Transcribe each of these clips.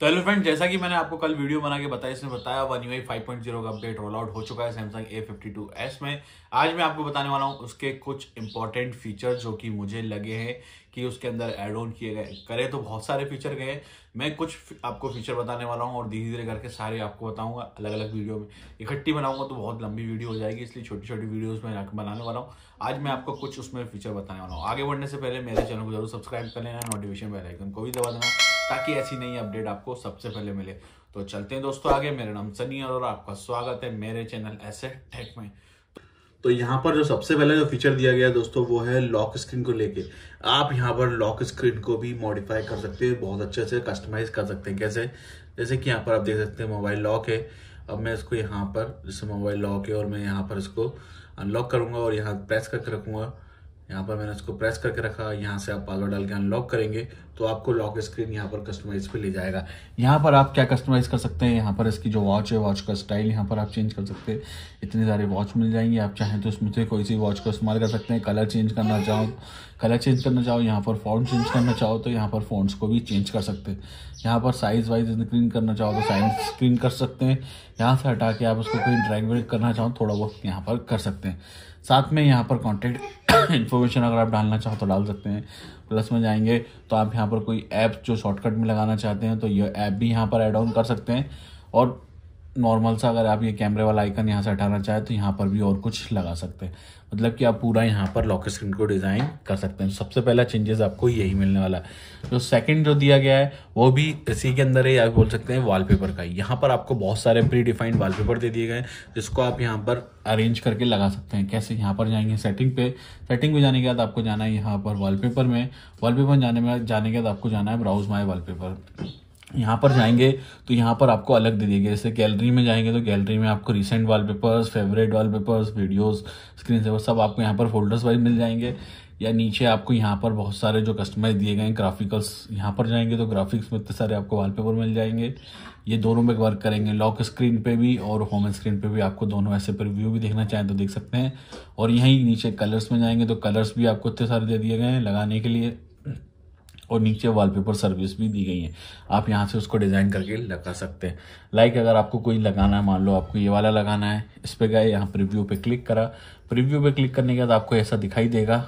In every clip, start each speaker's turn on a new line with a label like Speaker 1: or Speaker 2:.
Speaker 1: तो hello friend जैसा कि मैंने आपको कल वीडियो बना के बताया इसमें बताया one you I five point zero का अपडेट रोल आउट हो चुका है Samsung A fifty to S में आज मैं आपको बताने वाला हूँ उसके कुछ इंपॉर्टेंट फीचर जो कि मुझे लगे हैं कि उसके अंदर एड ऑन किए गए करे तो बहुत सारे फीचर गए मैं कुछ आपको फीचर बताने वाला हूँ और धीरे धीरे करके सारे आपको बताऊंगा अलग अलग वीडियो में इकट्ठी बनाऊंगा तो बहुत लंबी वीडियो हो जाएगी इसलिए छोटी छोटी वीडियोज में बनाने वाला हूँ आज मैं आपको कुछ उसमें फीचर बताने वाला हूँ आगे बढ़ने से पहले मेरे चैनल को जरूर सब्सक्राइब कर लेना नोटिफिकेशन बेलाइकन को भी दबा देना ताकि ऐसी नई अपडेट आपको सबसे पहले मिले तो चलते हैं दोस्तों आगे मेरा नाम सनी और आपका स्वागत है मेरे चैनल ऐसे टेक में तो यहाँ पर जो सबसे पहले जो फीचर दिया गया दोस्तों वो है लॉक स्क्रीन को लेके आप यहाँ पर लॉक स्क्रीन को भी मॉडिफाई कर सकते हैं बहुत अच्छे से कस्टमाइज कर सकते हैं कैसे जैसे कि यहाँ पर आप देख सकते हैं मोबाइल लॉक है अब मैं इसको यहाँ पर जैसे मोबाइल लॉक है और मैं यहाँ पर इसको अनलॉक करूँगा और यहाँ प्रेस करके रखूँगा यहाँ पर मैंने इसको प्रेस करके रखा यहाँ से आप पासवर्ड डाल के अनलॉक करेंगे तो आपको लॉक स्क्रीन यहाँ पर कस्टमाइज पे ले जाएगा यहाँ पर आप क्या कस्टमाइज कर सकते हैं यहाँ पर इसकी जो वॉच है वॉच का स्टाइल यहाँ पर आप चेंज कर सकते हैं इतने सारे वॉच मिल जाएंगे आप चाहें तो उसमें से कोई सी वॉच का इस्तेमाल कर सकते हैं कलर चेंज करना चाहो कलर चेंज करना चाहो यहाँ पर फॉन्ट चेंज करना चाहो तो यहाँ पर फॉन्ट्स को भी चेंज कर सकते हैं यहाँ पर साइज वाइज स्क्रीन करना चाहो तो साइज स्क्रीन कर सकते हैं यहाँ से हटा के आप उसको कोई ड्रैग वेड करना चाहो थोड़ा बहुत यहाँ पर कर सकते हैं साथ में यहाँ पर कॉन्टेक्ट इन्फॉर्मेशन अगर आप डालना चाहो तो डाल सकते हैं प्लस में जाएंगे तो आप यहाँ पर कोई ऐप जो शॉर्टकट में लगाना चाहते हैं तो यह ऐप भी यहाँ पर एड ऑन कर सकते हैं और नॉर्मल सा अगर आप ये कैमरे वाला आइकन यहाँ से हटाना चाहें तो यहाँ पर भी और कुछ लगा सकते हैं मतलब कि आप पूरा यहाँ पर लॉक स्क्रीन को डिज़ाइन कर सकते हैं सबसे पहला चेंजेस आपको यही मिलने वाला है जो सेकंड जो दिया गया है वो भी इसी के अंदर है आप बोल सकते हैं वॉलपेपर का यहाँ पर आपको बहुत सारे प्री डिफाइंड वॉलपेपर दे दिए गए जिसको आप यहाँ पर अरेंज करके लगा सकते हैं कैसे यहाँ पर जाएंगे सेटिंग पे सेटिंग पे जाने के बाद आपको जाना है यहाँ पर वॉलपेपर में वॉलपेपर जाने में जाने के बाद आपको जाना है ब्राउज माई वाल यहाँ पर जाएंगे तो यहाँ पर आपको अलग दे गए जैसे गैलरी में जाएंगे तो गैलरी में आपको recent wallpapers favourite wallpapers videos screen saver सब आपको यहाँ पर फोल्डर्स वाइज मिल जाएंगे या नीचे आपको यहाँ पर बहुत सारे जो कस्टमाइज दिए गए हैं ग्राफिकल्स यहाँ पर जाएंगे तो ग्राफिक्स में इतने सारे आपको वॉलपेपर मिल जाएंगे ये दोनों में वर्क करेंगे लॉक स्क्रीन पे भी और होम स्क्रीन पे भी आपको दोनों ऐसे पर व्यू भी देखना चाहें तो देख सकते हैं और यहीं नीचे कलर्स में जाएंगे तो कलर्स भी आपको इतने सारे दे दिए गए हैं लगाने के लिए और नीचे वॉलपेपर सर्विस भी दी गई है आप यहाँ से उसको डिज़ाइन करके लगा सकते हैं लाइक अगर आपको कोई लगाना है मान लो आपको ये वाला लगाना है इस पर गए यहाँ प्रिव्यू पे क्लिक करा प्रिव्यू पे क्लिक करने के बाद आपको ऐसा दिखाई देगा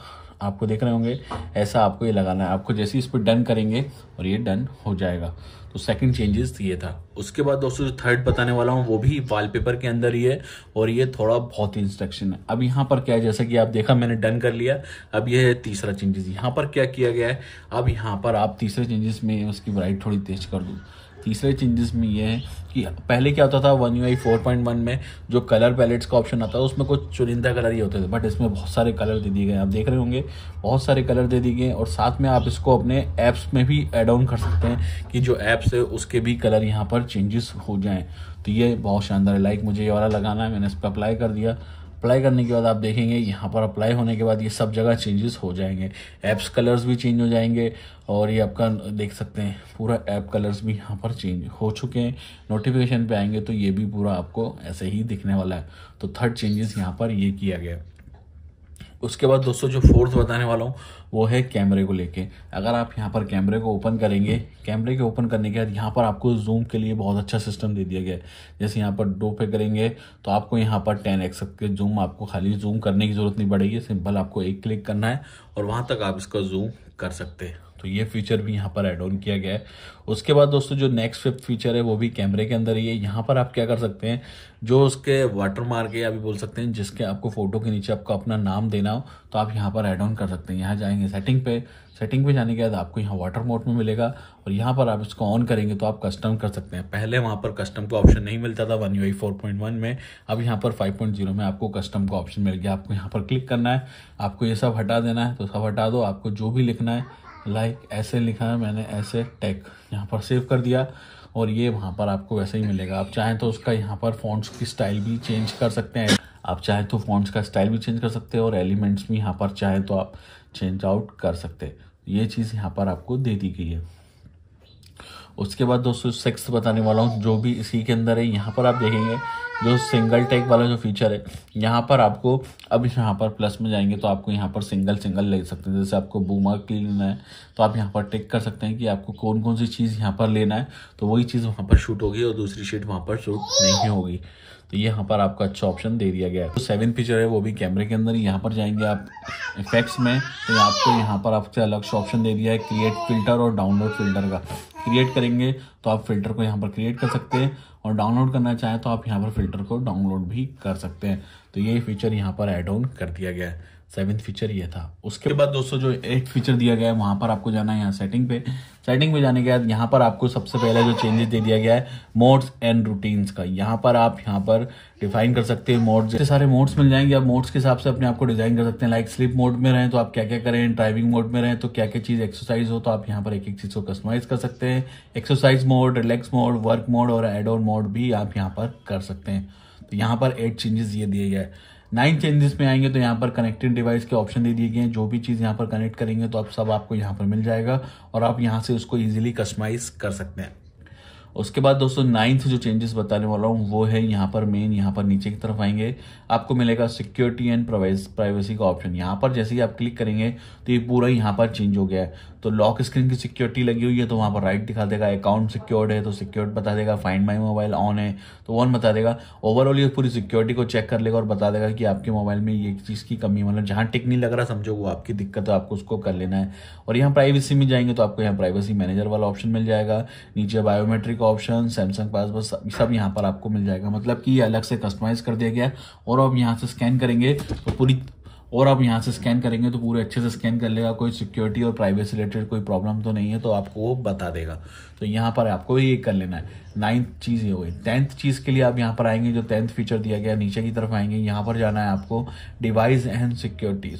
Speaker 1: आपको देख रहे होंगे ऐसा आपको ये लगाना है आपको जैसे इस पर डन करेंगे और ये डन हो जाएगा तो सेकंड चेंजेस ये था उसके बाद दोस्तों जो थर्ड बताने वाला हूँ वो भी वॉलपेपर के अंदर ही है और ये थोड़ा बहुत इंस्ट्रक्शन है अब यहाँ पर क्या है जैसा कि आप देखा मैंने डन कर लिया अब ये है तीसरा चेंजेस यहाँ पर क्या किया गया है अब यहाँ पर आप तीसरे चेंजेस में उसकी ब्राइट थोड़ी तेज कर दूँ तीसरे चेंजेस में ये है कि पहले क्या होता था one you I four point one में जो कलर पैलेट्स का ऑप्शन आता था उसमें कुछ चुनिंदा कलर ही होते थे बट इसमें बहुत सारे कलर दे दिए गए आप देख रहे होंगे बहुत सारे कलर दे दिए गए और साथ में आप इसको अपने ऐप्स में भी एड ऑन कर सकते हैं कि जो ऐप्स है उसके भी कलर यहाँ पर चेंजेस हो जाएँ तो ये बहुत शानदार है लाइक मुझे ये वाला लगाना है मैंने इस पर अप्लाई कर दिया अप्लाई करने के बाद आप देखेंगे यहाँ पर अप्लाई होने के बाद ये सब जगह चेंजेस हो जाएंगे ऐप्स कलर्स भी चेंज हो जाएंगे और ये आपका देख सकते हैं पूरा ऐप कलर्स भी यहाँ पर चेंज हो चुके हैं नोटिफिकेशन पे आएंगे तो ये भी पूरा आपको ऐसे ही दिखने वाला है तो थर्ड चेंजेस यहाँ पर ये किया गया उसके बाद दोस्तों जो फोर्थ बताने वाला हूँ वो है कैमरे को लेके अगर आप यहाँ पर कैमरे को ओपन करेंगे कैमरे के ओपन करने के बाद यहाँ पर आपको जूम के लिए बहुत अच्छा सिस्टम दे दिया गया है जैसे यहाँ पर डो पे करेंगे तो आपको यहाँ पर टेन एक्स के जूम आपको खाली जूम करने की ज़रूरत नहीं पड़ेगी सिंपल आपको एक क्लिक करना है और वहाँ तक आप इसका जूम कर सकते हैं तो ये फीचर भी यहाँ पर एड ऑन किया गया है उसके बाद दोस्तों जो नेक्स्ट फिफ्थ फीचर है वो भी कैमरे के अंदर ही है यहाँ पर आप क्या कर सकते हैं जो उसके वाटर मार्क है या भी बोल सकते हैं जिसके आपको फोटो के नीचे आपको अपना नाम देना हो तो आप यहाँ पर एड ऑन कर सकते हैं यहाँ जाएंगे सेटिंग पे सेटिंग पे जाने के बाद आपको यहाँ वाटर मोड में मिलेगा और यहाँ पर आप इसको ऑन करेंगे तो आप कस्टम कर सकते हैं पहले वहाँ पर कस्टम का ऑप्शन नहीं मिलता था वन यू आई में अब यहाँ पर जीरो में आपको कस्टम का ऑप्शन मिल गया आपको यहाँ पर क्लिक करना है आपको ये सब हटा देना है तो सब हटा दो आपको जो भी लिखना है लाइक like, ऐसे लिखा है मैंने ऐसे टेक यहाँ पर सेव कर दिया और ये वहाँ पर आपको वैसे ही मिलेगा आप चाहें तो उसका यहाँ पर फॉन्ट्स की स्टाइल भी चेंज कर सकते हैं आप चाहें तो फॉन्ट्स का स्टाइल भी चेंज कर सकते हैं और एलिमेंट्स भी यहाँ पर चाहें तो आप चेंज आउट कर सकते हैं ये चीज़ यहाँ पर आपको दे दी गई है उसके बाद दोस्तों सिक्स बताने वाला हूँ जो भी इसी के अंदर है यहाँ पर आप देखेंगे जो सिंगल टैग वाला जो फीचर है यहाँ पर आपको अब यहाँ पर प्लस में जाएंगे तो आपको यहाँ पर सिंगल सिंगल ले सकते हैं जैसे आपको बूमा लेना है तो आप यहाँ पर टेक कर सकते हैं कि आपको कौन कौन सी चीज़ यहाँ पर लेना है तो वही चीज़ वहाँ पर शूट होगी और दूसरी शीट वहाँ पर शूट नहीं होगी तो यहाँ पर आपको अच्छा ऑप्शन दे दिया गया है तो सेवन फीचर है वो भी कैमरे के अंदर यहाँ पर जाएंगे आप इफेक्ट्स में तो आपको यहाँ पर आपसे अलग से ऑप्शन दे दिया है क्रिएट फिल्टर और डाउनलोड फिल्टर का क्रिएट करेंगे तो आप फिल्टर को यहाँ पर क्रिएट कर सकते हैं और डाउनलोड करना चाहें तो आप यहाँ पर फिल्टर को डाउनलोड भी कर सकते हैं तो ये फीचर यहाँ पर एड ऑन कर दिया गया है सेवेंथ फीचर ये था उसके बाद दोस्तों जो एट फीचर दिया गया है वहां पर आपको जाना है यहाँ सेटिंग पे सेटिंग पे जाने के बाद यहाँ पर आपको सबसे पहले जो चेंजेस दे दिया गया है मोड्स एंड रूटीन्स का यहाँ पर आप यहाँ पर डिफाइन कर सकते हैं मोड्स जैसे सारे मोड्स मिल जाएंगे आप मोड्स के हिसाब से अपने आपको डिजाइन कर सकते हैं लाइक स्लीप मोड में रहें तो आप क्या क्या करें ड्राइविंग मोड में रहें तो क्या क्या चीज़ एक्सरसाइज हो तो आप यहाँ पर एक एक चीज़ को कस्टमाइज कर सकते हैं exercise mode relax mode work mode और एड मोड भी आप यहाँ पर कर सकते हैं तो यहाँ पर एट चेंजेस ये दिए गए नाइन चेंजेस में आएंगे तो यहाँ पर कनेक्टेड डिवाइस के ऑप्शन दे दिए गए हैं जो भी चीज़ यहाँ पर कनेक्ट करेंगे तो आप सब आपको यहाँ पर मिल जाएगा और आप यहाँ से उसको ईजिली कस्टमाइज कर सकते हैं उसके बाद दोस्तों नाइन्थ जो चेंजेस बताने वाला हूँ वो है यहाँ पर मेन यहाँ पर नीचे की तरफ आएंगे आपको मिलेगा सिक्योरिटी एंड प्राइवेसी का ऑप्शन यहाँ पर जैसे ही आप क्लिक करेंगे तो ये पूरा यहाँ पर चेंज हो गया है तो लॉक स्क्रीन की सिक्योरिटी लगी हुई है तो वहाँ पर राइट दिखा देगा अकाउंट सिक्योर्ड है तो सिक्योर्ड बता देगा फाइंड माई मोबाइल ऑन है तो ऑन बता देगा ओवरऑल ये पूरी सिक्योरिटी को चेक कर लेगा और बता देगा कि आपके मोबाइल में ये चीज़ की कमी मतलब जहाँ टिक नहीं लग रहा समझो वो आपकी दिक्कत है आपको उसको कर लेना है और यहाँ प्राइवेसी में जाएंगे तो आपको यहाँ प्राइवेसी मैनेजर वाला ऑप्शन मिल जाएगा नीचे बायोमेट्रिक का ऑप्शन सैमसंग पास बस सब यहाँ पर आपको मिल जाएगा मतलब कि अलग से कस्टमाइज कर दिया गया और अब यहाँ से स्कैन करेंगे तो पूरी और आप यहाँ से स्कैन करेंगे तो पूरे अच्छे से स्कैन कर लेगा कोई सिक्योरिटी और प्राइवेसी रिलेटेड कोई प्रॉब्लम तो नहीं है तो आपको वो बता देगा तो यहाँ पर आपको ये कर लेना है नाइन्थ चीज़ ये हो गई टेंथ चीज़ के लिए आप यहाँ पर आएंगे जो टेंथ फीचर दिया गया नीचे की तरफ आएंगे यहाँ पर जाना है आपको device and security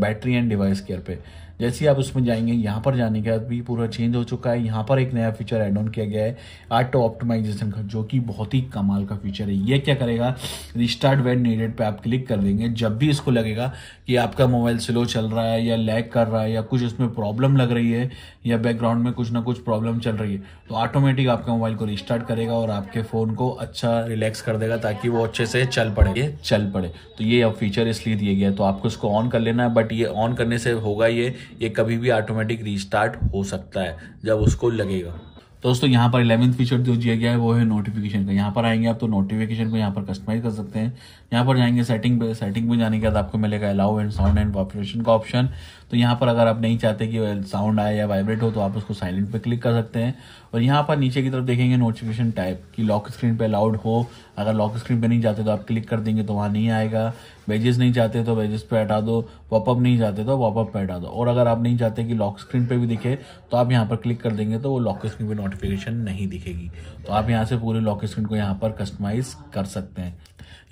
Speaker 1: battery and device care पे जैसे ही आप उसमें जाएंगे यहाँ पर जाने के बाद भी पूरा चेंज हो चुका है यहाँ पर एक नया फीचर एड ऑन किया गया है ऑटो ऑप्टिमाइजेशन का जो कि बहुत ही कमाल का फीचर है ये क्या करेगा रिस्टार्ट वेट नीडेड पे आप क्लिक कर देंगे जब भी इसको लगेगा कि आपका मोबाइल स्लो चल रहा है या लैग कर रहा है या कुछ उसमें प्रॉब्लम लग रही है या बैकग्राउंड में कुछ ना कुछ प्रॉब्लम चल रही है तो ऑटोमेटिक आपका मोबाइल को रिस्टार्ट स्टार्ट करेगा और आपके फ़ोन को अच्छा रिलैक्स कर देगा ताकि वो अच्छे से चल पड़े ये चल पड़े तो ये अब फीचर इसलिए दिए गए तो आपको इसको ऑन कर लेना है बट ये ऑन करने से होगा ये ये कभी भी ऑटोमेटिक रिस्टार्ट हो सकता है जब उसको लगेगा दोस्तों यहाँ पर इलेवंथ फीचर जो दिया गया है वो है नोटिफिकेशन का यहाँ पर आएंगे आप तो नोटिफिकेशन को यहाँ पर कस्टमाइज कर सकते हैं यहाँ पर जाएंगे सेटिंग पे सेटिंग में जाने के बाद आपको मिलेगा allow and sound and population का ऑप्शन तो यहाँ पर अगर आप नहीं चाहते कि साउंड आए या वाइब्रेट हो तो आप उसको साइलेंट पे क्लिक कर सकते हैं और यहाँ पर नीचे की तरफ देखेंगे नोटिफिकेशन टाइप कि लॉक स्क्रीन पे अलाउड हो अगर लॉक स्क्रीन पे नहीं जाते तो आप क्लिक कर देंगे तो वहाँ नहीं आएगा वेजेस नहीं चाहते तो वेजेस पे हटा दो वॉपअप नहीं चाहते तो वॉपअप पे हटा दो और अगर आप नहीं चाहते कि लॉक स्क्रीन पे भी दिखे तो आप यहाँ पर क्लिक कर देंगे तो वो लॉक स्क्रीन पे नोटिफिकेशन नहीं दिखेगी तो आप यहाँ से पूरे लॉक स्क्रीन को यहाँ पर कस्टमाइज कर सकते हैं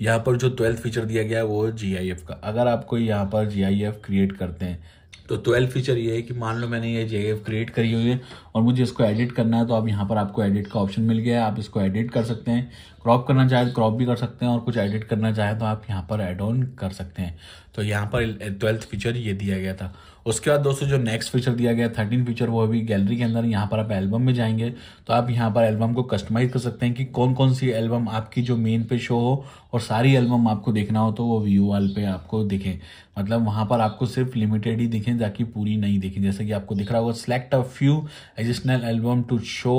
Speaker 1: यहाँ पर जो ट्वेल्थ फीचर दिया गया है वो जी का अगर आपको यहाँ पर जी क्रिएट करते हैं तो ट्वेल्थ फीचर ये है कि मान लो मैंने ये जे क्रिएट करी हुई है और मुझे इसको एडिट करना है तो अब यहाँ पर आपको एडिट का ऑप्शन मिल गया है आप इसको एडिट कर सकते हैं क्रॉप करना चाहे तो क्रॉप भी कर सकते हैं और कुछ एडिट करना चाहे तो आप यहाँ पर एड ऑन कर सकते हैं तो यहाँ पर ट्वेल्थ फीचर ये दिया गया था उसके बाद दोस्तों जो नेक्स्ट फीचर दिया गया थर्टीन फीचर वो अभी गैलरी के अंदर यहाँ पर आप एल्बम में जाएंगे तो आप यहाँ पर एल्बम को कस्टमाइज कर सकते हैं कि कौन कौन सी एल्बम आपकी जो मेन पे शो हो और सारी एल्बम आपको देखना हो तो वो व्यू वाल पे आपको दिखे मतलब वहाँ पर आपको सिर्फ लिमिटेड ही दिखें ताकि पूरी नहीं दिखें जैसे कि आपको दिख रहा होगा select a few additional album to show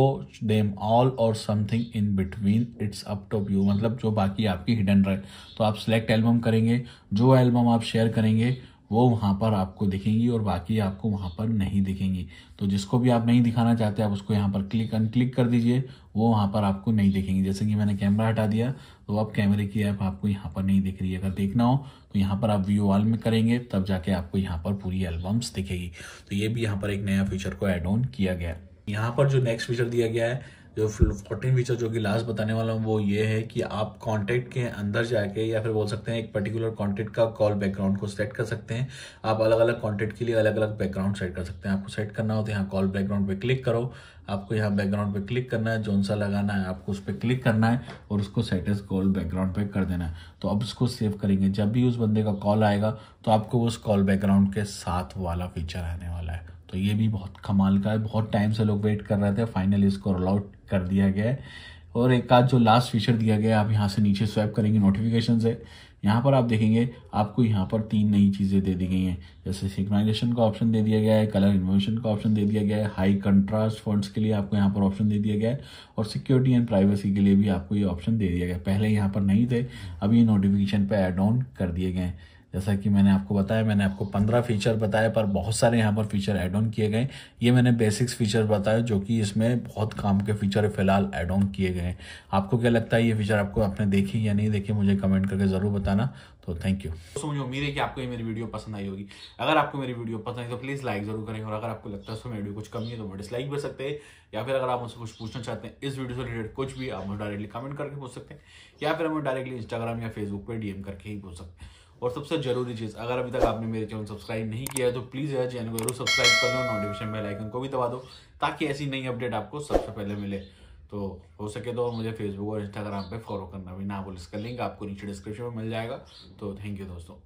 Speaker 1: them all और something in between it's up to view मतलब जो बाकी आपकी हिडन रहे तो आप सिलेक्ट एल्बम करेंगे जो एल्बम आप शेयर करेंगे वो वहाँ पर आपको दिखेंगी और बाकी आपको वहाँ पर नहीं दिखेंगी तो जिसको भी आप नहीं दिखाना चाहते आप उसको यहाँ पर क्लिक क्लिक कर दीजिए वो वहाँ पर आपको नहीं दिखेंगी जैसे कि मैंने कैमरा हटा दिया तो अब कैमरे की ऐप आपको यहाँ पर नहीं दिख रही है अगर देखना हो तो यहाँ पर आप व्यू ऑल में करेंगे तब जाके आपको यहाँ पर पूरी एल्बम्स दिखेगी तो ये भी यहाँ पर एक नया फीचर को एड ऑन किया गया है यहाँ पर जो नेक्स्ट फीचर दिया गया है जो फोर्टीन फीचर जो कि लास्ट बताने वाला हूँ वो ये है कि आप कॉन्टैक्ट के अंदर जाके या फिर बोल सकते हैं एक पर्टिकुलर कॉन्टैक्ट का कॉल बैकग्राउंड को सेट कर सकते हैं आप अलग अलग कॉन्टैक्ट के लिए अलग अलग बैकग्राउंड सेट कर सकते हैं आपको सेट करना हो तो यहाँ कॉल बैकग्राउंड पर क्लिक करो आपको यहाँ बैकग्राउंड पर क्लिक करना है जोन सा लगाना है आपको उस पर क्लिक करना है और उसको सेट एज कॉल बैकग्राउंड पर कर देना है तो अब उसको सेव करेंगे जब भी उस बंदे का कॉल आएगा तो आपको उस कॉल बैकग्राउंड के साथ वाला फीचर आने वाला है तो ये भी बहुत कमाल का है बहुत टाइम से लोग वेट कर रहे थे फाइनल इसको रोल आउट कर दिया गया है और एक आध जो लास्ट फीचर दिया गया है आप यहाँ से नीचे स्वैप करेंगे नोटिफिकेशन से यहाँ पर आप देखेंगे आपको यहाँ पर तीन नई चीज़ें दे दी गई हैं जैसे सिग्नाइजेशन का ऑप्शन दे दिया गया है कलर इन्वेशन का ऑप्शन दे दिया गया है हाई कंट्रास्ट फंड्स के लिए आपको यहाँ पर ऑप्शन दे दिया गया है और सिक्योरिटी एंड प्राइवेसी के लिए भी आपको ये ऑप्शन दे दिया गया पहले यहाँ पर नहीं थे अभी नोटिफिकेशन पर एड ऑन कर दिए गए हैं जैसा कि मैंने आपको बताया मैंने आपको पंद्रह फीचर बताया पर बहुत सारे यहाँ पर फीचर ऐड ऑन किए गए ये मैंने बेसिक्स फीचर बताए जो कि इसमें बहुत काम के फीचर फिलहाल ऐड ऑन किए गए हैं आपको क्या लगता है ये फीचर आपको आपने देखी या नहीं देखे मुझे कमेंट करके ज़रूर बताना तो थैंक यू दोस्तों मुझे उम्मीद है कि आपको ये मेरी वीडियो पसंद आई होगी अगर आपको मेरी वीडियो पसंद आई तो प्लीज़ लाइक जरूर करें और अगर आपको लगता है उसमें वीडियो कुछ कमी है तो वो डिसलाइक भी सकते हैं या फिर अगर आप मुझसे कुछ पूछना चाहते हैं इस वीडियो से रिलेटेड कुछ भी आप मुझे डायरेक्टली कमेंट करके पूछ सकते हैं या फिर हमें डायरेक्टली इंस्टाग्राम या फेसबुक पर डीएम करके ही पूछ सकते हैं और सबसे ज़रूरी चीज़ अगर अभी तक आपने मेरे चैनल सब्सक्राइब नहीं किया है तो प्लीज़ यार चैनल को जरूर सब्सक्राइब कर लो नोटिफिकेशन बेल आइकन को भी दबा दो ताकि ऐसी नई अपडेट आपको सबसे पहले मिले तो हो सके तो मुझे फेसबुक और इंस्टाग्राम पे फॉलो करना भी ना बोल इसका लिंक आपको नीचे डिस्क्रिप्शन में मिल जाएगा तो थैंक यू दोस्तों